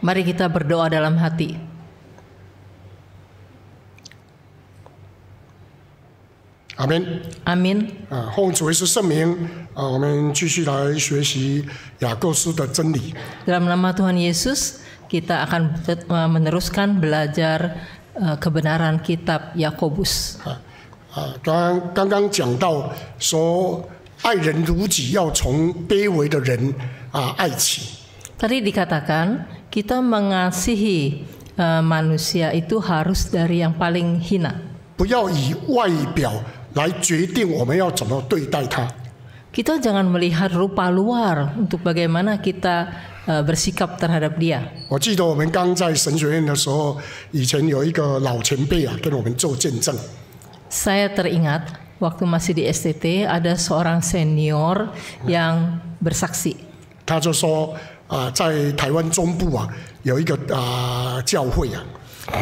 Mari kita berdoa dalam hati. Amin. Amin. 啊，奉主耶稣圣名，啊，我们继续来学习雅各书的真理。Dalam nama Tuhan Yesus, kita akan eh, meneruskan belajar eh, kebenaran kitab Yakobus. 啊啊，刚刚刚讲到说，爱人如己要从卑微的人。啊爱情。Tadi ah. dikatakan kita mengasihi uh, manusia itu harus dari yang paling hina. Kita jangan melihat rupa luar untuk bagaimana kita uh, bersikap terhadap dia. Ya, Saya teringat waktu masih di STT ada seorang senior yang bersaksi. 他就说啊、呃，在台湾中部啊有一个啊、呃、教会啊。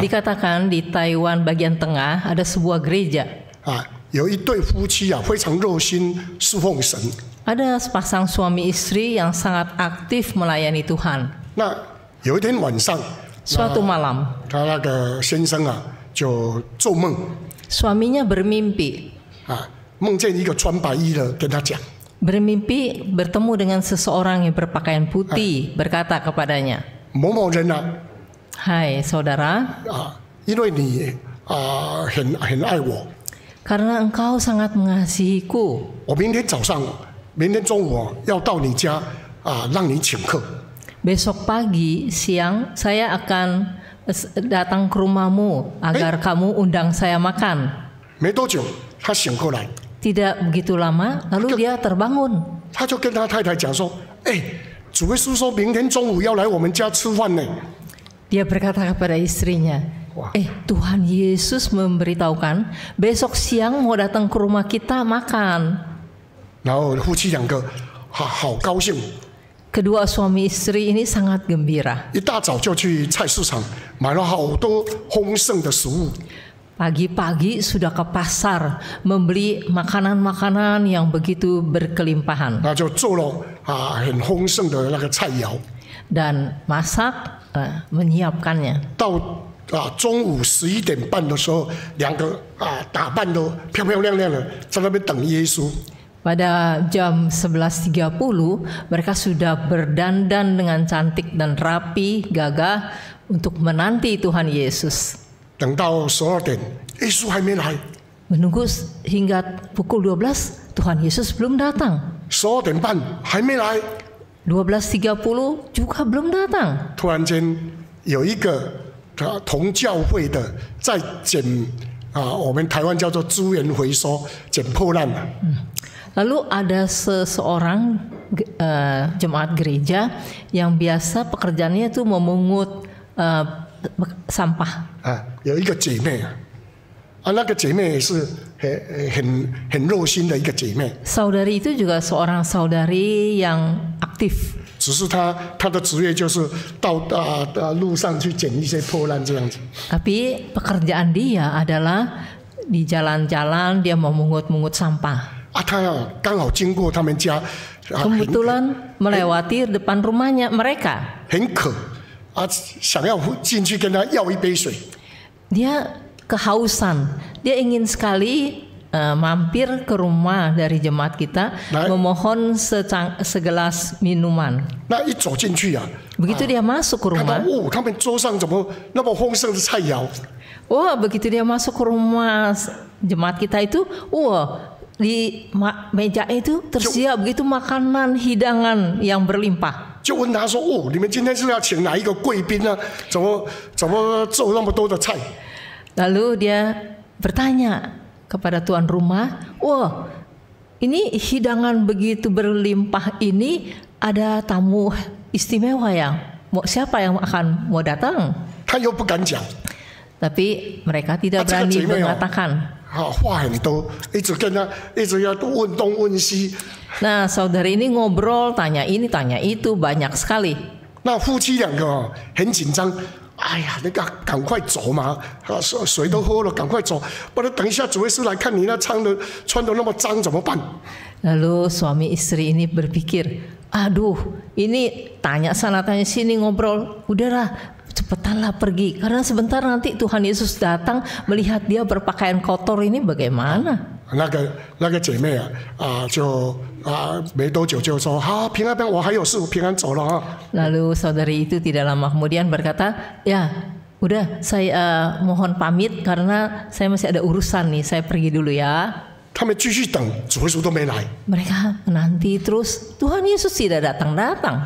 Dikatakan di Taiwan bagian tengah ada sebuah gereja. 啊，有一对夫妻啊，非常热心侍奉神。Ada sepasang suami istri yang sangat aktif melayani Tuhan. 那有一天晚上，suatu malam，他那个先生啊就做梦，suaminya bermimpi，啊，梦见一个穿白衣的跟他讲。bermimpi bertemu dengan seseorang yang berpakaian putih ah. berkata kepadanya, Hai saudara, ah, ah, karena engkau sangat mengasihiku. Besok pagi, siang, saya akan datang ke rumahmu agar eh? kamu undang saya makan. 没多久，他醒过来。tidak begitu lama, lalu dia terbangun. Dia berkata kepada istrinya, "Eh, Tuhan Yesus memberitahukan besok siang mau datang ke rumah kita makan." Kedua suami istri ini sangat gembira. 一大早就去菜市场买了好多丰盛的食物。pagi-pagi sudah ke pasar membeli makanan-makanan yang begitu berkelimpahan. Nah, ah, ya. Dan masak eh, menyiapkannya. Ah, Pada jam 11.30 mereka sudah berdandan dengan cantik dan rapi, gagah untuk menanti Tuhan Yesus. 等到十二点，耶稣还没来。Menunggu hingga pukul 12, Tuhan Yesus belum datang. 十二点半还没来。12.30 juga belum datang. 突然间有一个他同教会的在捡啊，我们台湾叫做资源回收，捡破烂了。Lalu ada seseorang uh, jemaat gereja yang biasa pekerjaannya itu memungut uh, sampah 啊，有一个姐妹啊，啊，那个姐妹也是很很很肉心的一个姐妹。Saudari ah, itu juga seorang saudari yang aktif. pekerjaan dia adalah di jalan-jalan dia memungut-mungut sampah. 啊，她要刚好经过他们家。Kebetulan melewati depan rumahnya mereka. 啊，想要进去跟他要一杯水。Dia kehausan, dia ingin sekali e, mampir ke rumah dari jemaat kita nah. memohon secang, segelas minuman. begitu dia masuk ke rumah. begitu dia masuk ke rumah jemaat kita itu, oh, di meja itu tersedia begitu makanan hidangan yang berlimpah. 就问他说：“哦，你们今天是要请哪一个贵宾呢？怎么怎么做那么多的菜？” Lalu dia bertanya kepada tuan rumah, "Wah, oh, ini hidangan begitu berlimpah ini ada tamu istimewa ya? mau siapa yang akan mau datang?" Tapi mereka tidak ah, berani mengatakan. 啊，话很多，一直跟他，一直要问东问西。Nah, saudari ini ngobrol, tanya ini, tanya itu, banyak sekali. 那夫妻两个、哦、很紧张，哎呀，那个赶快走嘛，啊，水水都喝了，赶快走，不然等一下主会师来看你那穿的穿的那么脏怎么办？Lalu suami istri ini berpikir, aduh, ini tanya sana tanya sini ngobrol, udahlah cepetanlah pergi karena sebentar nanti Tuhan Yesus datang melihat dia berpakaian kotor ini bagaimana? 那个那个姐妹啊，啊就啊没多久就说好、啊、平安平安，我还有事，平安走了啊。Lalu ya. ah, ah, saudari itu tidak lama kemudian berkata, ya udah saya uh, mohon pamit karena saya masih ada urusan nih, saya pergi dulu ya. Mereka menanti terus Tuhan Yesus tidak datang datang.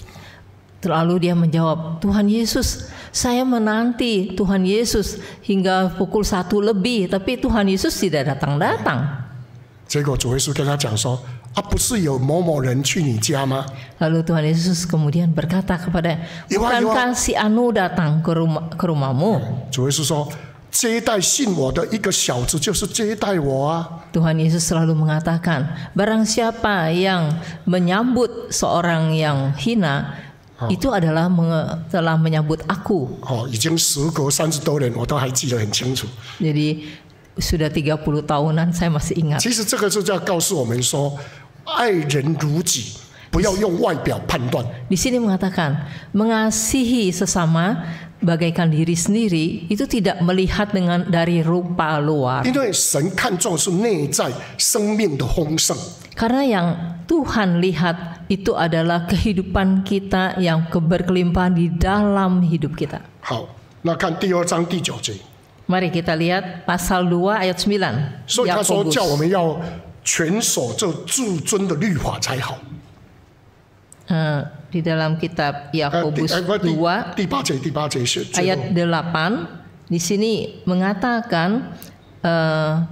Terlalu dia menjawab, Tuhan Yesus, saya menanti Tuhan Yesus hingga pukul satu lebih, tapi Tuhan Yesus tidak datang-datang. Lalu Tuhan Yesus kemudian berkata kepada, bukankah si Anu datang ke rumah ke rumahmu? Tuhan Yesus selalu mengatakan, barang siapa yang menyambut seorang yang hina, itu adalah telah menyambut aku. Oh, Jadi sudah 30 tahunan saya masih ingat. 其实这个就要告诉我们说，爱人如己，不要用外表判断。Di sini mengatakan mengasihi sesama bagaikan diri sendiri itu tidak melihat dengan dari rupa luar. Karena yang Tuhan lihat itu adalah kehidupan kita yang keberkelimpahan di dalam hidup kita. Mari kita lihat pasal 2 ayat 9. 所以他说叫我们要全守这至尊的律法才好。Uh, eh, di dalam kitab eh, Yakobus 2 eh, ayat 8 di sini mengatakan uh,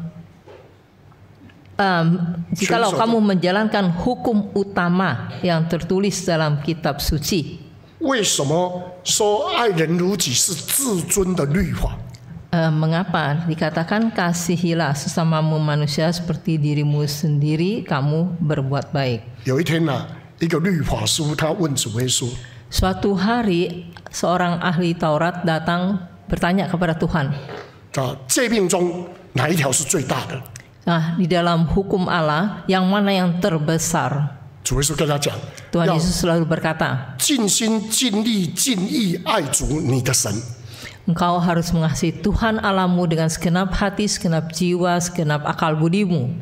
um, jikalau kamu menjalankan hukum utama yang tertulis dalam kitab suci. Uh, mengapa dikatakan kasihilah sesamamu manusia seperti dirimu sendiri kamu berbuat baik. Suatu hari seorang ahli Taurat datang bertanya kepada Tuhan. Nah, di dalam hukum Allah yang mana yang terbesar? Tuhan Yesus selalu berkata, Engkau harus mengasihi Tuhan Alamu dengan segenap hati, segenap jiwa, segenap akal budimu.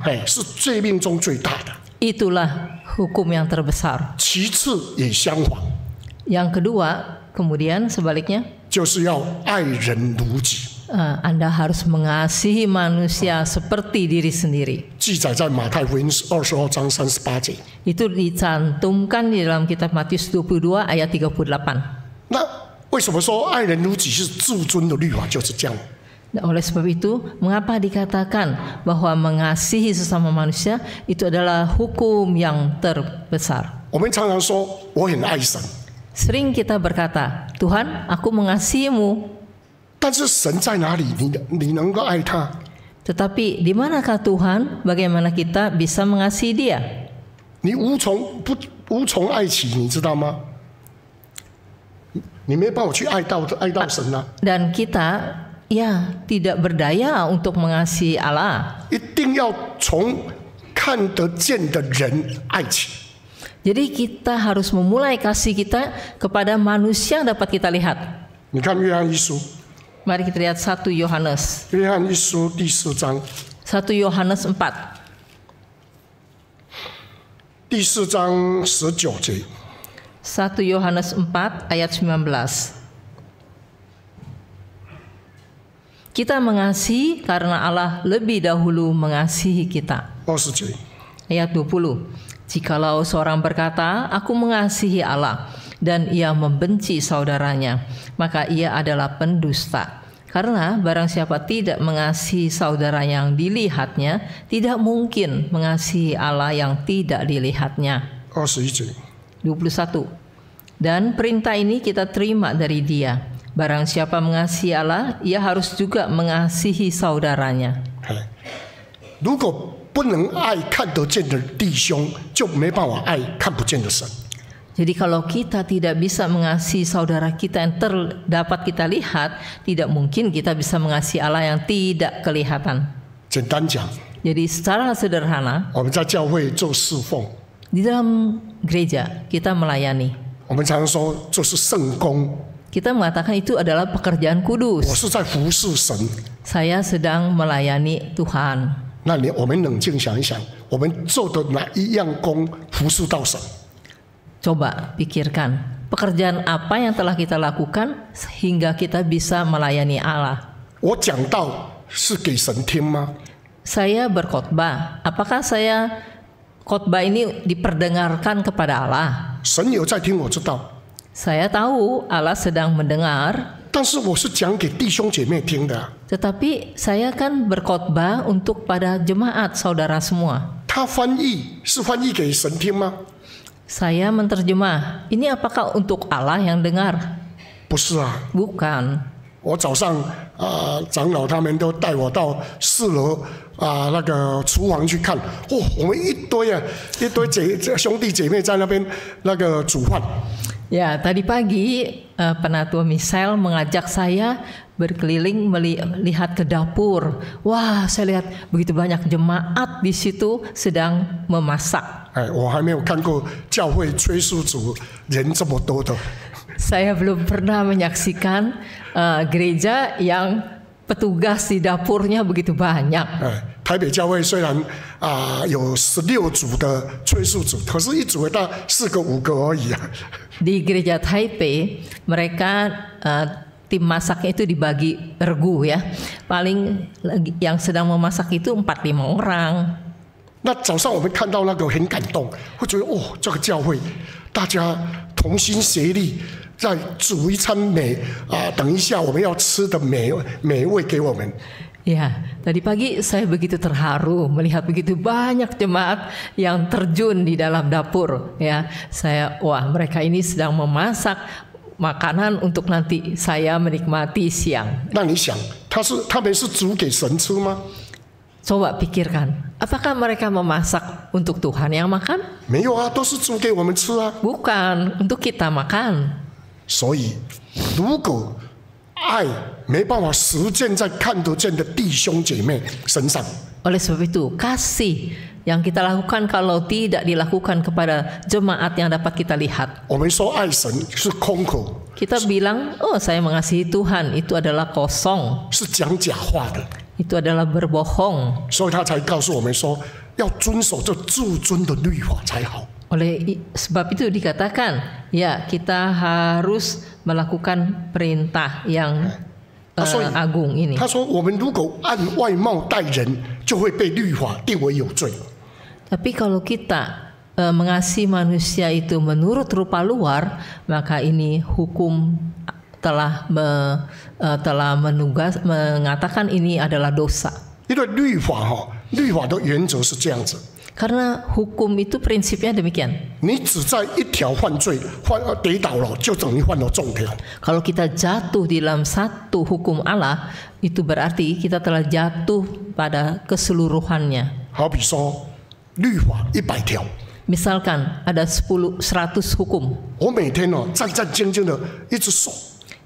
Itulah hukum yang terbesar. Yang kedua, kemudian sebaliknya, 就是要爱人如己。Eh, Anda harus mengasihi manusia seperti diri sendiri. Itu dicantumkan di dalam kitab Matius 22 ayat 38. Nah, oleh sebab itu, mengapa dikatakan bahwa mengasihi sesama manusia itu adalah hukum yang terbesar? Sering kita berkata, Tuhan, aku mengasihimu. 但是神在哪里？你你能够爱他？Tetapi di manakah Tuhan? Bagaimana kita bisa mengasihi Dia? 你无从不无从爱起，你知道吗？你没办法去爱到爱到神啊。Dan kita ya tidak berdaya untuk mengasihi Allah。一定要从看得见的人爱起。Jadi kita harus memulai kasih kita kepada manusia yang dapat kita lihat. Mari kita lihat 1 Yohanes. 约翰一书第十章，1 Yohanes 4. 第四章十九节，1 Yohanes 4 ayat 19. Kita mengasihi karena Allah lebih dahulu mengasihi kita. Oh, ayat 20. Jikalau seorang berkata, aku mengasihi Allah, dan ia membenci saudaranya, maka ia adalah pendusta. Karena barang siapa tidak mengasihi saudara yang dilihatnya, tidak mungkin mengasihi Allah yang tidak dilihatnya. 21. Dan perintah ini kita terima dari dia. Barang siapa mengasihi Allah, ia harus juga mengasihi saudaranya. 如果不能爱看得见的弟兄，就没办法爱看不见的神。jadi kalau kita tidak bisa mengasihi saudara kita yang terdapat kita lihat, tidak mungkin kita bisa mengasihi Allah yang tidak kelihatan. Jadi secara sederhana, di dalam gereja kita melayani. Kita mengatakan itu adalah pekerjaan kudus. Saya sedang melayani Tuhan. 那你我们冷静想一想，我们做的哪一样工服侍到神？Coba pikirkan, pekerjaan apa yang telah kita lakukan sehingga kita bisa melayani Allah? Saya berkhotbah. Apakah saya khotbah ini diperdengarkan kepada Allah? Saya tahu Allah sedang mendengar. Tetapi saya kan berkhotbah untuk pada jemaat saudara semua. 他翻译是翻译给神听吗？saya menterjemah. Ini apakah untuk Allah yang dengar? Bukan. Bukan. 我早上啊、呃，长老他们都带我到四楼啊、呃、那个厨房去看，哦，我们一堆啊一堆姐兄弟姐妹在那边那个煮饭。Ya, tadi pagi uh, penatua Michelle mengajak saya berkeliling melihat ke dapur. Wah, saya lihat begitu banyak jemaat di situ sedang memasak. Kan saya belum pernah menyaksikan uh, gereja yang petugas di dapurnya begitu banyak. 台北教会虽然啊、呃、有十六组的催促组，可是一组大四个五个而已啊。Di gereja Taipei mereka uh, tim masaknya itu dibagi regu ya. Paling yang sedang memasak itu empat 5 orang. Nah, 那早上我们看到那个很感动，会觉得哦，这个教会大家同心协力，在煮一餐美啊、呃，等一下我们要吃的美美味给我们。Ya, tadi pagi saya begitu terharu melihat begitu banyak jemaat yang terjun di dalam dapur. Ya, saya wah mereka ini sedang memasak makanan untuk nanti saya menikmati siang. Coba pikirkan, apakah mereka memasak untuk Tuhan yang makan? bukan untuk kita makan. Oleh sebab itu kasih yang kita lakukan kalau tidak dilakukan kepada jemaat yang dapat kita lihat. Kita bilang, oh saya mengasihi Tuhan, itu adalah kosong. Itu adalah berbohong. Oleh sebab itu dikatakan, ya kita harus melakukan perintah yang uh, agung ini. Tapi kalau kita e, mengasihi manusia itu menurut rupa luar, maka ini hukum telah me, e, telah menugas mengatakan ini adalah dosa. Karena hukum itu prinsipnya demikian. E, kalau kita jatuh di dalam satu hukum Allah, itu berarti kita telah jatuh pada keseluruhannya. 好比说。律法一百条。Misalkan ada 10 100 hukum. 我每天哦战战兢兢的一直守。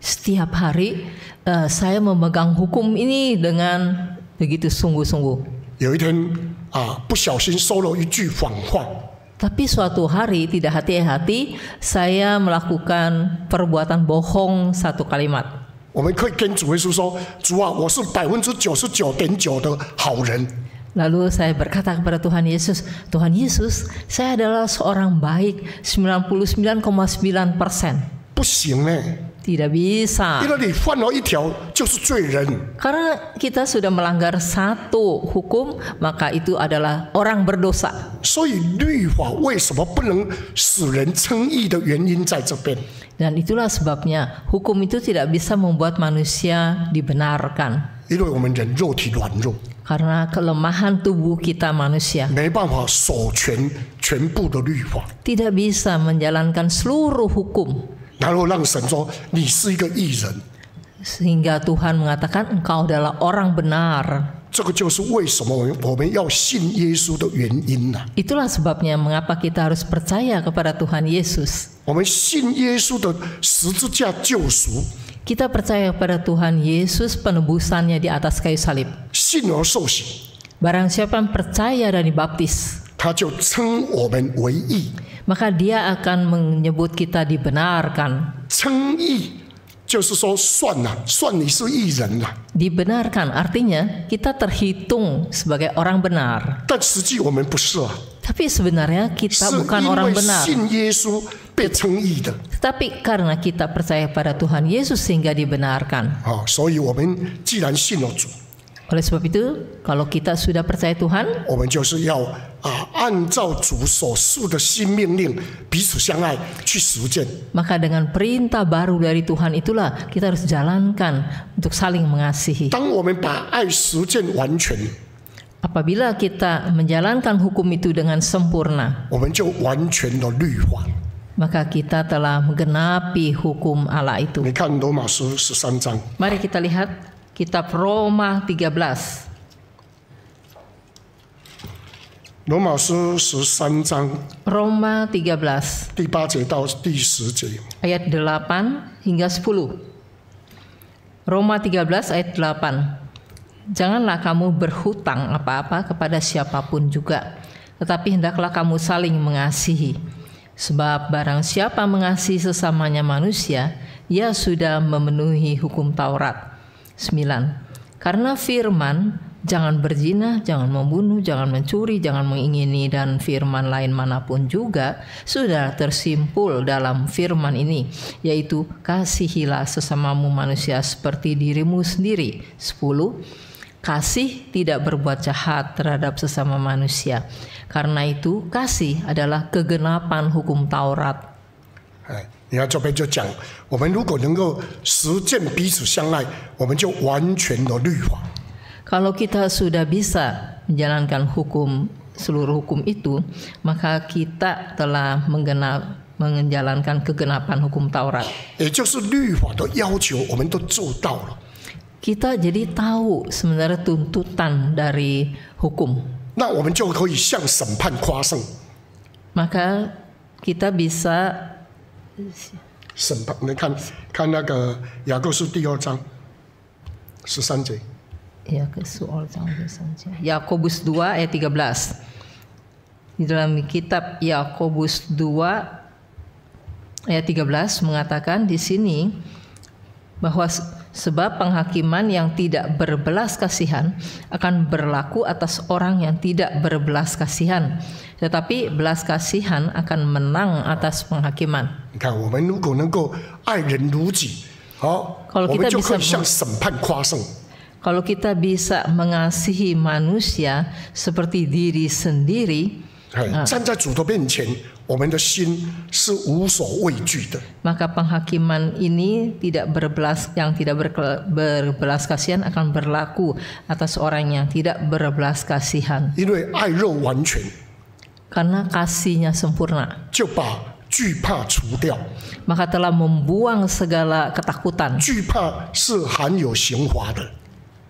Setiap hari uh, saya memegang hukum ini dengan begitu sungguh-sungguh. 有一天啊，不小心说了一句谎话。Tapi suatu hari tidak hati-hati saya melakukan perbuatan bohong satu kalimat. 我们可以跟主耶稣说：“主啊，我是百分之九十九点九的好人。” Lalu saya berkata kepada Tuhan Yesus, Tuhan Yesus, saya adalah seorang baik 99,9 persen. Tidak bisa. Karena kita sudah melanggar satu hukum, maka itu adalah orang berdosa. Dan itulah sebabnya hukum itu tidak bisa membuat manusia dibenarkan. 因为我们人肉体软弱。Karena kelemahan tubuh kita manusia. tidak bisa menjalankan seluruh hukum. sehingga Tuhan mengatakan engkau adalah orang benar. Itulah sebabnya mengapa kita harus percaya kepada Tuhan Yesus. 我们信耶稣的十字架救赎。kita percaya kepada Tuhan Yesus penebusannya di atas kayu salib. Barang siapa yang percaya dan dibaptis, maka dia akan menyebut kita dibenarkan. 就是说算了，算你是艺人了。Dibenarkan artinya kita terhitung sebagai orang benar. Tapi sebenarnya kita bukan orang benar. Tapi karena kita percaya pada Tuhan Yesus sehingga dibenarkan. Oh, Oleh sebab itu, kalau kita sudah percaya Tuhan, 按照主所述的新命令，彼此相爱，去实践。Maka dengan perintah baru dari Tuhan itulah kita harus jalankan untuk saling mengasihi. kita menjalankan hukum itu dengan sempurna, maka kita telah menggenapi hukum Allah itu. Mari kita lihat kitab Roma 13. 罗马书十三章，Roma 13第八节到第十节，ayat delapan hingga sepuluh。Roma Roma 13 ayat 8. Janganlah kamu berhutang apa-apa kepada siapapun juga, tetapi hendaklah kamu saling mengasihi. Sebab barang siapa mengasihi sesamanya manusia, ia sudah memenuhi hukum Taurat. 9. Karena firman jangan berzina, jangan membunuh, jangan mencuri, jangan mengingini dan firman lain manapun juga sudah tersimpul dalam firman ini yaitu kasihilah sesamamu manusia seperti dirimu sendiri. 10 Kasih tidak berbuat jahat terhadap sesama manusia. Karena itu, kasih adalah kegenapan hukum Taurat. Eh, 你要这边就讲，我们如果能够实践彼此相爱，我们就完全的律法。kalau kita sudah bisa menjalankan hukum seluruh hukum itu, maka kita telah mengenjalankan menjalankan kegenapan hukum Taurat. Kita jadi tahu sebenarnya tuntutan dari hukum. Maka kita bisa Sempat, 审判，你看看那个雅各书第二章十三节。Ya, soal all saja. Yakobus 2 ayat 13. Di dalam kitab Yakobus 2 ayat 13 mengatakan di sini bahwa sebab penghakiman yang tidak berbelas kasihan akan berlaku atas orang yang tidak berbelas kasihan tetapi belas kasihan akan menang atas penghakiman. Kalau kita bisa kalau kita bisa mengasihi manusia seperti diri sendiri, maka penghakiman ini tidak berbelas yang tidak berbelas kasihan akan berlaku atas orang yang tidak berbelas kasihan. Karena kasihnya sempurna. Maka telah membuang segala ketakutan.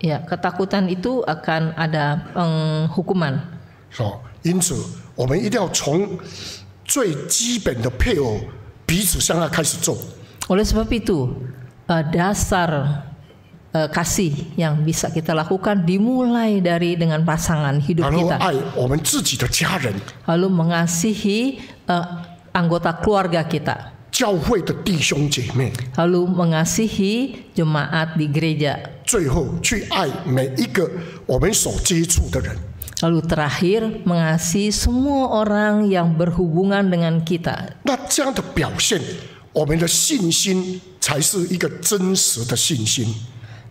Ya, ketakutan itu akan ada penghukuman. Um, Oleh sebab itu, uh, dasar uh, kasih yang bisa kita lakukan dimulai dari dengan pasangan hidup Lalu kita. Lalu mengasihi uh, anggota keluarga kita. 教会的弟兄姐妹，lalu mengasihi jemaat di gereja, terakhir mengasihi semua orang yang berhubungan dengan kita.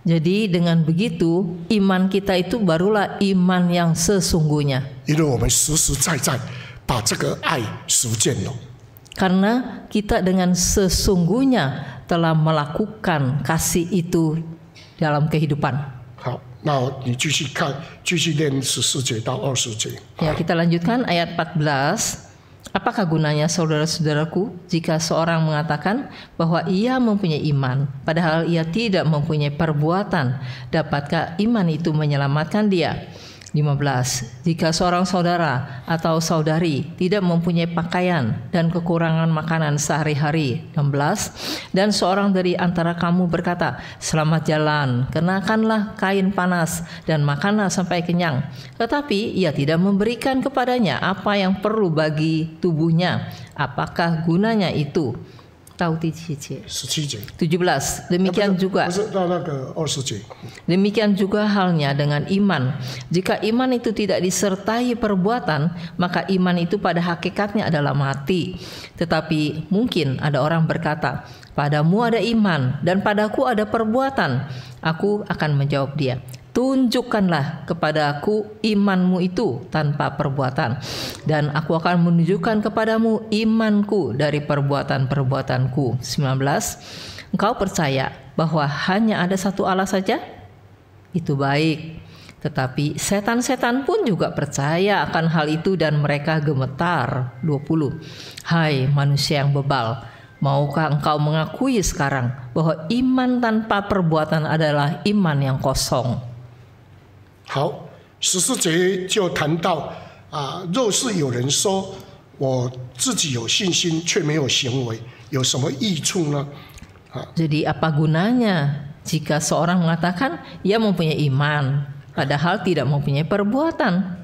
Jadi dengan begitu iman kita itu barulah iman yang sesungguhnya. 因为我们实实在在把这个爱实践了。karena kita dengan sesungguhnya telah melakukan kasih itu dalam kehidupan. Ya, kita lanjutkan ayat 14. Apakah gunanya saudara-saudaraku jika seorang mengatakan bahwa ia mempunyai iman padahal ia tidak mempunyai perbuatan? Dapatkah iman itu menyelamatkan dia? 15. Jika seorang saudara atau saudari tidak mempunyai pakaian dan kekurangan makanan sehari-hari. 16. Dan seorang dari antara kamu berkata, Selamat jalan, kenakanlah kain panas dan makanlah sampai kenyang. Tetapi ia tidak memberikan kepadanya apa yang perlu bagi tubuhnya. Apakah gunanya itu? 到第七节，tujuh belas. Demikian juga. Demikian juga halnya dengan iman. Jika iman itu tidak disertai perbuatan, maka iman itu pada hakikatnya adalah mati. Tetapi mungkin ada orang berkata, "Padamu ada iman dan padaku ada perbuatan." Aku akan menjawab dia, Tunjukkanlah kepada aku imanmu itu tanpa perbuatan dan aku akan menunjukkan kepadamu imanku dari perbuatan-perbuatanku. 19 Engkau percaya bahwa hanya ada satu Allah saja? Itu baik. Tetapi setan-setan pun juga percaya akan hal itu dan mereka gemetar. 20. Hai manusia yang bebal, maukah engkau mengakui sekarang bahwa iman tanpa perbuatan adalah iman yang kosong? 好，十四节就谈到啊，若是有人说我自己有信心却没有行为，有什么益处呢？啊，jadi apa gunanya jika seorang mengatakan ia mempunyai iman, padahal tidak mempunyai perbuatan？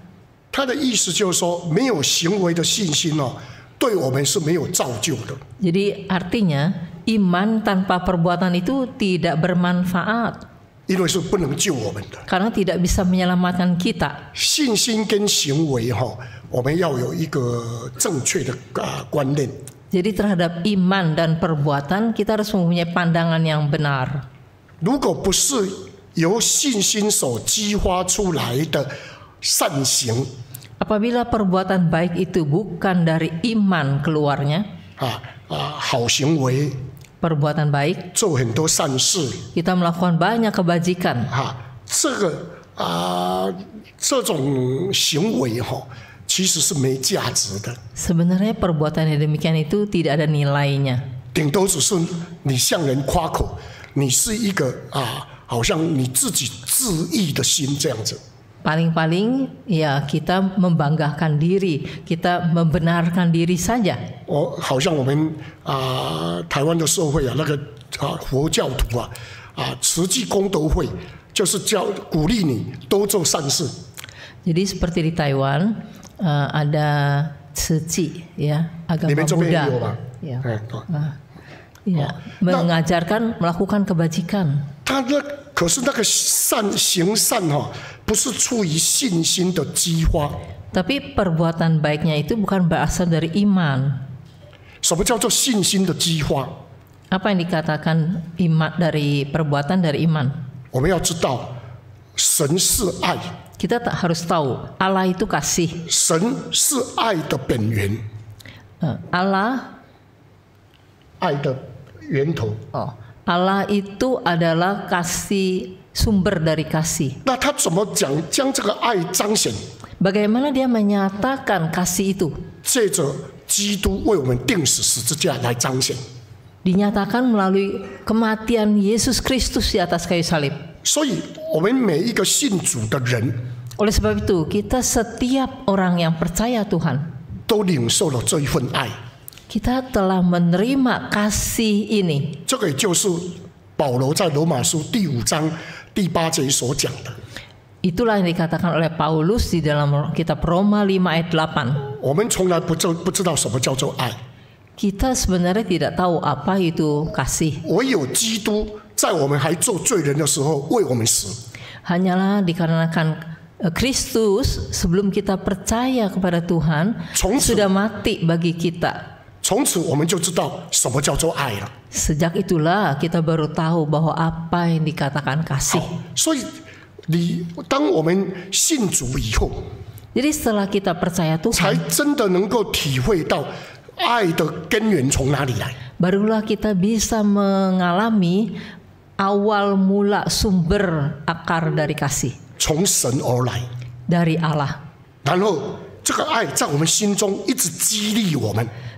他的意思就是说，没有行为的信心哦，对我们是没有造就的。jadi artinya iman tanpa perbuatan itu tidak bermanfaat。因为是不能救我们的。Karena tidak bisa menyelamatkan kita. 信心跟行为吼，我们要有一个正确的啊观念。Jadi terhadap iman dan perbuatan kita harus mempunyai pandangan yang benar。如果不是由信心所激发出来的善行。Apabila perbuatan baik itu bukan dari iman keluarnya？啊啊，好行为。perbuatan baik，kita melakukan banyak kebajikan。哈，这个啊，这种行为哦，其实是没价值的。sebenarnya perbuatan yang demikian itu tidak ada nilainya。顶多只是你向人夸口，你是一个啊，好像你自己自意的心这样子。paling-paling ya kita membanggakan diri, kita membenarkan diri saja. Oh, Jadi seperti di Taiwan uh, ada Suci ya agama Buddha ya, yeah. Eh, ya. Oh, nah. mengajarkan melakukan kebajikan. 他那可是那个善行善哈，不是出于信心的激发。Tapi perbuatan baiknya itu bukan berasal dari iman. Apa yang dikatakan iman dari perbuatan dari iman? Kita tak harus tahu Allah itu kasih. Allah, 爱的源头。哦。Allah itu adalah kasih sumber dari kasih. Nah, Bagaimana dia menyatakan kasih itu? Dinyatakan melalui kematian Yesus Kristus di atas kayu salib. Oleh sebab itu kita setiap orang yang percaya Tuhan. Kita telah menerima kasih ini. Itulah yang dikatakan oleh Paulus di dalam kitab Roma 5 ayat 8. Kita sebenarnya tidak tahu apa itu kasih. Hanyalah dikarenakan eh, Kristus sebelum kita percaya kepada Tuhan sudah mati bagi kita. Sejak itulah kita baru tahu bahwa apa yang dikatakan kasih. Oh, Jadi setelah kita percaya Tuhan, barulah kita bisa mengalami awal mula sumber akar dari kasih. Dari Allah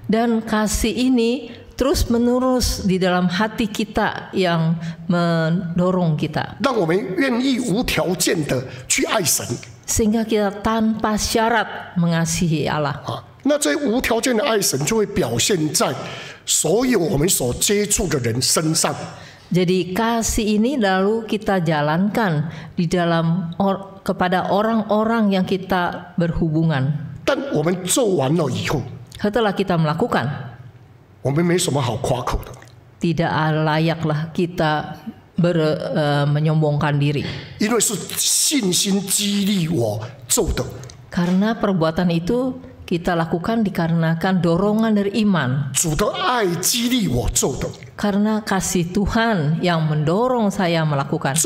dan kasih ini terus menerus di dalam hati kita yang mendorong kita. Sehingga kita tanpa syarat mengasihi Allah. 那这无条件的爱神就会表现在所有我们所接触的人身上。Jadi kasih ini lalu kita jalankan di dalam or, kepada orang-orang yang kita berhubungan. Setelah kita melakukan, tidak layaklah kita ber, uh, menyombongkan diri. Karena perbuatan itu kita lakukan dikarenakan dorongan dari iman. Karena kasih Tuhan yang mendorong saya melakukan.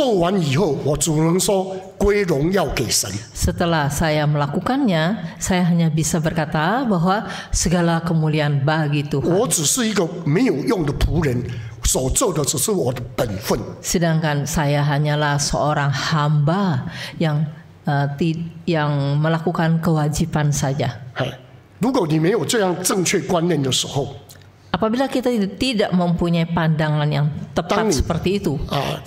Setelah saya melakukannya, saya hanya bisa berkata bahwa segala kemuliaan bagi Tuhan. Sedangkan saya hanyalah seorang hamba yang Eh, yang melakukan kewajiban saja. Apabila kita tidak mempunyai pandangan yang tepat seperti itu. Ah,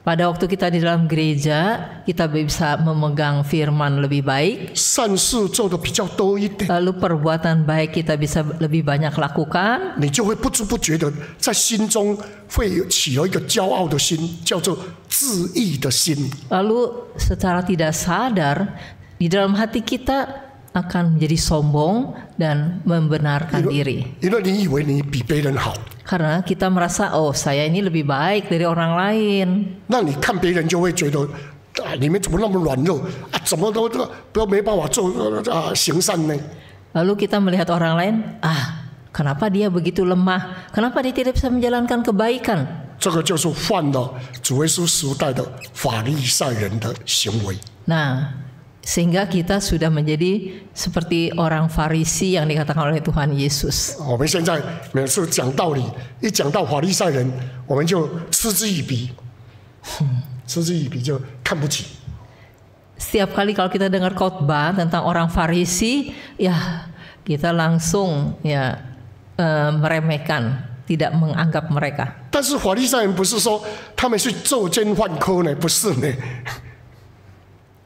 pada waktu kita di dalam gereja, kita bisa memegang firman lebih baik. Lalu perbuatan baik kita bisa lebih banyak lakukan. Lalu secara tidak sadar di dalam hati kita akan menjadi sombong dan membenarkan diri karena kita merasa oh saya ini lebih baik dari orang lain. Lalu kita melihat orang lain, ah, kenapa dia begitu lemah? Kenapa dia tidak bisa menjalankan kebaikan? Nah, sehingga kita sudah menjadi seperti orang Farisi yang dikatakan oleh Tuhan Yesus. Setiap kali kalau kita dengar khotbah tentang orang Farisi, ya kita langsung ya uh, meremehkan tidak menganggap mereka. 但是法利赛人不是说他们去咒奸犯科呢，不是呢。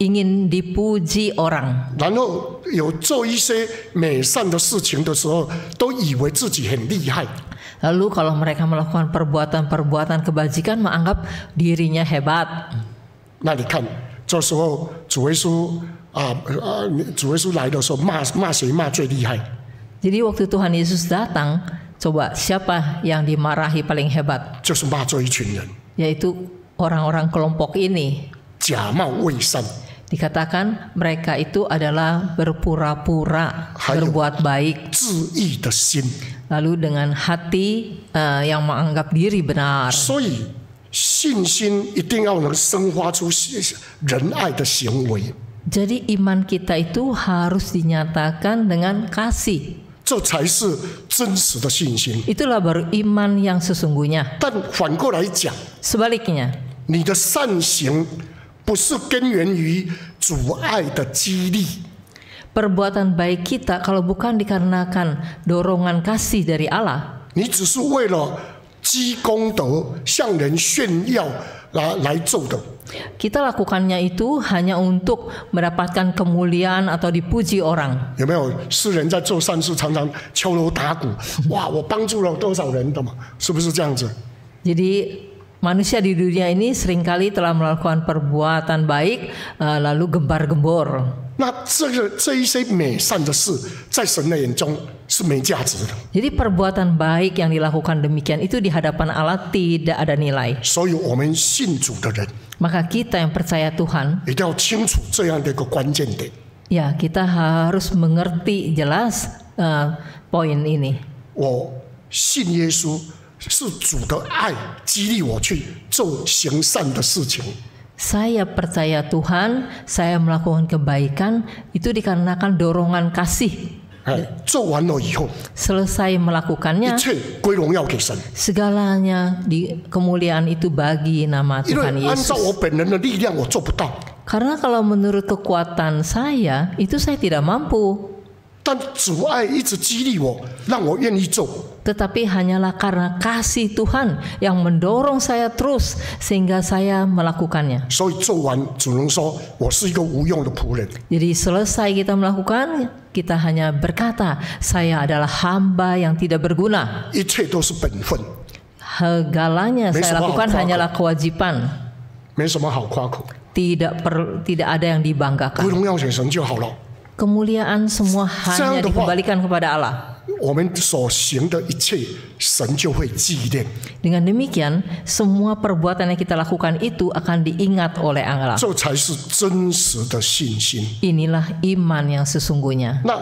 ingin dipuji orang. 然后有做一些美善的事情的时候，都以为自己很厉害。Lalu kalau mereka melakukan perbuatan-perbuatan kebajikan menganggap dirinya hebat. Jadi waktu Tuhan Yesus datang, coba siapa yang dimarahi paling hebat? Yaitu orang orang-orang kelompok ini. 假冒伪善。dikatakan mereka itu adalah berpura-pura berbuat baik lalu dengan hati uh, yang menganggap diri benar jadi iman kita itu harus dinyatakan dengan kasih Itulah baru iman yang sesungguhnya. Sebaliknya, 你的善行不是根源于阻碍的激励。Perbuatan baik kita kalau bukan dikarenakan dorongan kasih dari Allah, Kita lakukannya itu hanya untuk mendapatkan kemuliaan atau dipuji orang. Jadi manusia di dunia ini seringkali telah melakukan perbuatan baik lalu gembar-gembor. Jadi perbuatan baik yang dilakukan demikian itu di hadapan Allah tidak ada nilai. Maka kita yang percaya Tuhan Ya, kita harus mengerti jelas uh, poin ini. 我信耶稣。saya percaya Tuhan, saya melakukan kebaikan itu dikarenakan dorongan kasih. Selesai melakukannya. Segalanya di kemuliaan itu bagi nama Tuhan Yesus. Karena kalau menurut kekuatan saya, itu saya tidak mampu. 但阻碍一直激励我，让我愿意做。tetapi hanyalah karena kasih Tuhan yang mendorong saya terus sehingga saya melakukannya. Jadi selesai kita melakukan, kita hanya berkata, saya adalah hamba yang tidak berguna. Segalanya saya lakukan hanyalah kewajiban. Tidak per, tidak ada yang dibanggakan kemuliaan semua hanya dikembalikan kepada Allah. Dengan demikian, semua perbuatan yang kita lakukan itu akan diingat oleh Allah. Inilah iman yang sesungguhnya. Nah,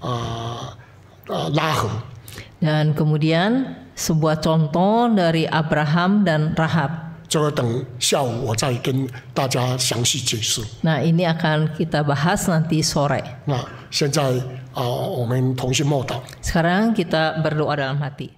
ah, dan kemudian sebuah contoh dari Abraham dan Rahab. Nah, ini akan kita bahas nanti sore. Nah, sekarang kita berdoa dalam hati.